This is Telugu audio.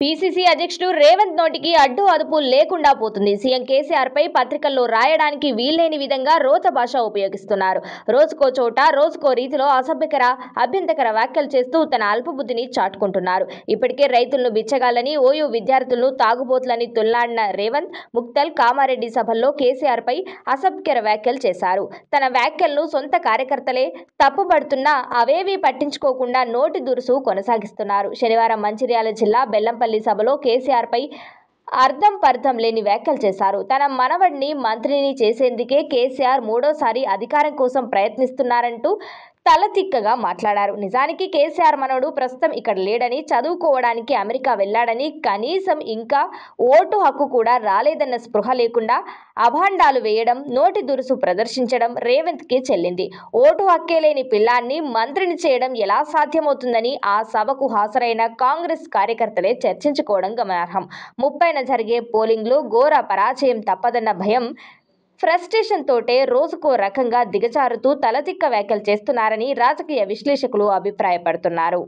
పీసీసీ అధ్యక్షుడు రేవంత్ నోటికి అడ్డు అదుపు లేకుండా పోతుంది సీఎం కేసీఆర్ పై పత్రికల్లో రాయడానికి వీల్లేని విధంగా రోత భాష ఉపయోగిస్తున్నారు రోజుకో చోట రోజుకో రీతిలో అసభ్యకర అభ్యంతకర వ్యాఖ్యలు చేస్తూ తన అల్పబుద్ధిని చాటుకుంటున్నారు ఇప్పటికే రైతులను బిచ్చగాలని ఓయూ విద్యార్థులను తాగుబోతులని తుల్లాడిన రేవంత్ ముక్తల్ కామారెడ్డి సభల్లో కేసీఆర్ పై అసభ్యకర వ్యాఖ్యలు చేశారు తన వ్యాఖ్యలను సొంత కార్యకర్తలే తప్పుబడుతున్నా అవేవీ పట్టించుకోకుండా నోటి దురుసు కొనసాగిస్తున్నారు శనివారం మంచిర్యాల జిల్లా బెల్లంపల్లి తాడేపల్లి సభలో పై అర్థం పర్థం లేని వ్యాఖ్యలు చేశారు తన మనవడిని మంత్రిని చేసేందుకే కేసీఆర్ మూడోసారి అధికారం కోసం ప్రయత్నిస్తున్నారంటూ తలతిక్కగా మాట్లాడారు నిజానికి కేసీఆర్ మనోడు ప్రస్తుతం ఇక్కడ లేడని చదువుకోవడానికి అమెరికా వెళ్ళాడని కనీసం ఇంకా ఓటు హక్కు కూడా రాలేదన్న స్పృహ లేకుండా అభాండాలు వేయడం నోటి దురుసు ప్రదర్శించడం రేవంత్కి చెల్లింది ఓటు హక్కే లేని పిల్లాన్ని మంత్రిని చేయడం ఎలా సాధ్యమవుతుందని ఆ సభకు హాజరైన కాంగ్రెస్ కార్యకర్తలే చర్చించుకోవడం గమనార్హం ముప్పైన జరిగే లో ఘోర పరాజయం తప్పదన్న భయం ఫ్రస్ట్రేషన్ తోటే రోజుకో రకంగా దిగజారుతూ తలతిక్క వ్యాఖ్యలు చేస్తున్నారని రాజకీయ విశ్లేషకులు అభిప్రాయపడుతున్నారు